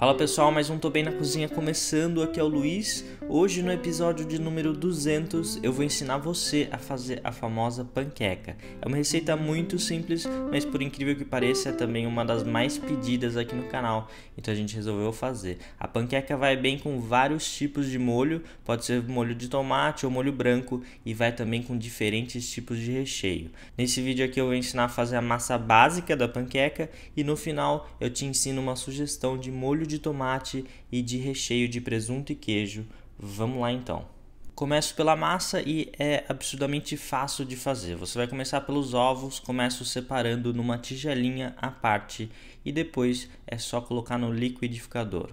Fala pessoal, mais um Tô Bem na Cozinha começando, aqui é o Luiz. Hoje no episódio de número 200 eu vou ensinar você a fazer a famosa panqueca. É uma receita muito simples, mas por incrível que pareça é também uma das mais pedidas aqui no canal, então a gente resolveu fazer. A panqueca vai bem com vários tipos de molho, pode ser molho de tomate ou molho branco e vai também com diferentes tipos de recheio. Nesse vídeo aqui eu vou ensinar a fazer a massa básica da panqueca e no final eu te ensino uma sugestão de molho de tomate e de recheio de presunto e queijo. Vamos lá então. Começo pela massa e é absurdamente fácil de fazer. Você vai começar pelos ovos, começo separando numa tigelinha à parte e depois é só colocar no liquidificador.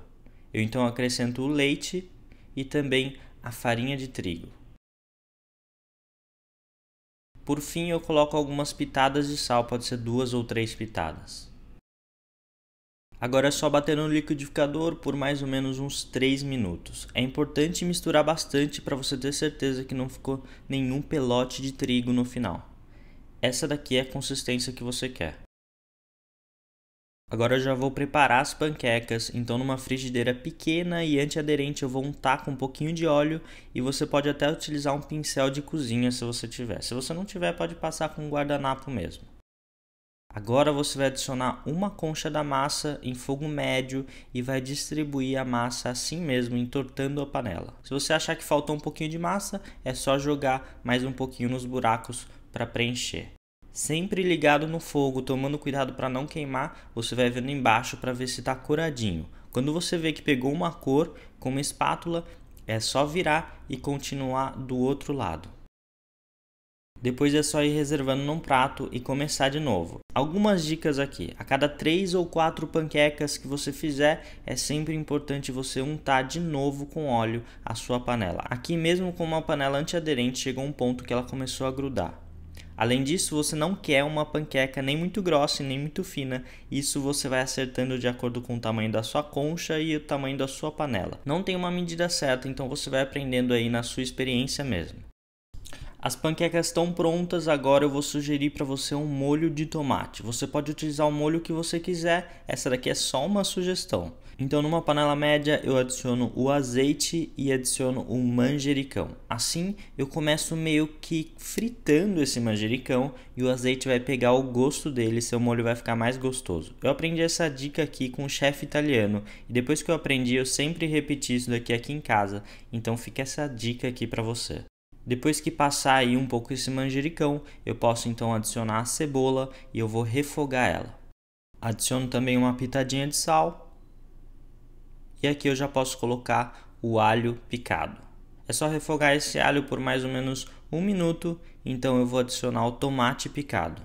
Eu então acrescento o leite e também a farinha de trigo. Por fim, eu coloco algumas pitadas de sal, pode ser duas ou três pitadas. Agora é só bater no liquidificador por mais ou menos uns 3 minutos. É importante misturar bastante para você ter certeza que não ficou nenhum pelote de trigo no final. Essa daqui é a consistência que você quer. Agora eu já vou preparar as panquecas, então numa frigideira pequena e antiaderente eu vou untar com um pouquinho de óleo e você pode até utilizar um pincel de cozinha se você tiver. Se você não tiver, pode passar com um guardanapo mesmo. Agora você vai adicionar uma concha da massa em fogo médio e vai distribuir a massa assim mesmo, entortando a panela. Se você achar que faltou um pouquinho de massa, é só jogar mais um pouquinho nos buracos para preencher. Sempre ligado no fogo, tomando cuidado para não queimar, você vai vendo embaixo para ver se está coradinho. Quando você vê que pegou uma cor, com uma espátula, é só virar e continuar do outro lado. Depois é só ir reservando num prato e começar de novo. Algumas dicas aqui. A cada 3 ou 4 panquecas que você fizer, é sempre importante você untar de novo com óleo a sua panela. Aqui mesmo com uma panela antiaderente, chegou um ponto que ela começou a grudar. Além disso, você não quer uma panqueca nem muito grossa nem muito fina. Isso você vai acertando de acordo com o tamanho da sua concha e o tamanho da sua panela. Não tem uma medida certa, então você vai aprendendo aí na sua experiência mesmo. As panquecas estão prontas, agora eu vou sugerir para você um molho de tomate. Você pode utilizar o molho que você quiser, essa daqui é só uma sugestão. Então numa panela média eu adiciono o azeite e adiciono o manjericão. Assim eu começo meio que fritando esse manjericão e o azeite vai pegar o gosto dele, seu molho vai ficar mais gostoso. Eu aprendi essa dica aqui com um chefe italiano e depois que eu aprendi eu sempre repeti isso daqui aqui em casa. Então fica essa dica aqui para você. Depois que passar aí um pouco esse manjericão, eu posso então adicionar a cebola e eu vou refogar ela. Adiciono também uma pitadinha de sal. E aqui eu já posso colocar o alho picado. É só refogar esse alho por mais ou menos um minuto, então eu vou adicionar o tomate picado.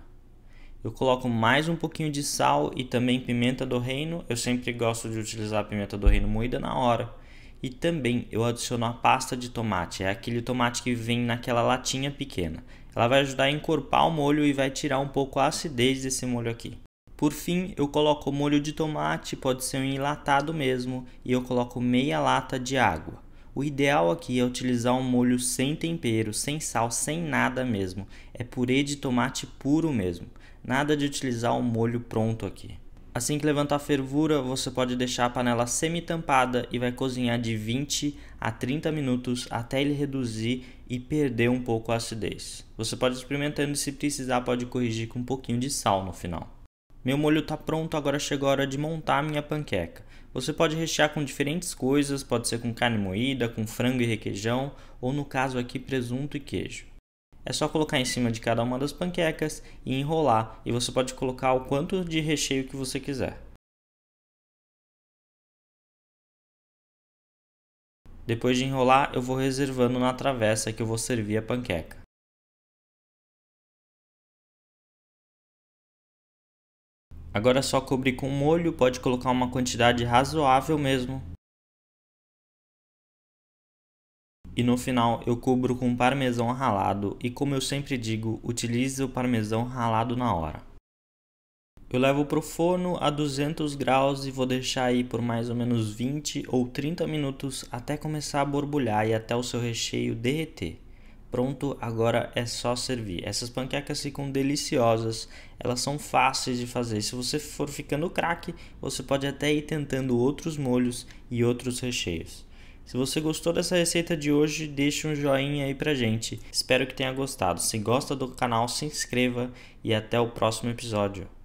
Eu coloco mais um pouquinho de sal e também pimenta do reino. Eu sempre gosto de utilizar a pimenta do reino moída na hora. E também eu adiciono a pasta de tomate, é aquele tomate que vem naquela latinha pequena. Ela vai ajudar a encorpar o molho e vai tirar um pouco a acidez desse molho aqui. Por fim, eu coloco o molho de tomate, pode ser um enlatado mesmo, e eu coloco meia lata de água. O ideal aqui é utilizar um molho sem tempero, sem sal, sem nada mesmo. É purê de tomate puro mesmo. Nada de utilizar um molho pronto aqui. Assim que levantar a fervura, você pode deixar a panela semi-tampada e vai cozinhar de 20 a 30 minutos até ele reduzir e perder um pouco a acidez. Você pode experimentando e se precisar pode corrigir com um pouquinho de sal no final. Meu molho está pronto, agora chegou a hora de montar a minha panqueca. Você pode rechear com diferentes coisas, pode ser com carne moída, com frango e requeijão, ou no caso aqui presunto e queijo. É só colocar em cima de cada uma das panquecas e enrolar, e você pode colocar o quanto de recheio que você quiser. Depois de enrolar, eu vou reservando na travessa que eu vou servir a panqueca. Agora é só cobrir com molho, pode colocar uma quantidade razoável mesmo E no final eu cubro com parmesão ralado e como eu sempre digo, utilize o parmesão ralado na hora. Eu levo para o forno a 200 graus e vou deixar aí por mais ou menos 20 ou 30 minutos até começar a borbulhar e até o seu recheio derreter. Pronto, agora é só servir. Essas panquecas ficam deliciosas, elas são fáceis de fazer. Se você for ficando craque, você pode até ir tentando outros molhos e outros recheios. Se você gostou dessa receita de hoje, deixe um joinha aí pra gente. Espero que tenha gostado. Se gosta do canal, se inscreva e até o próximo episódio.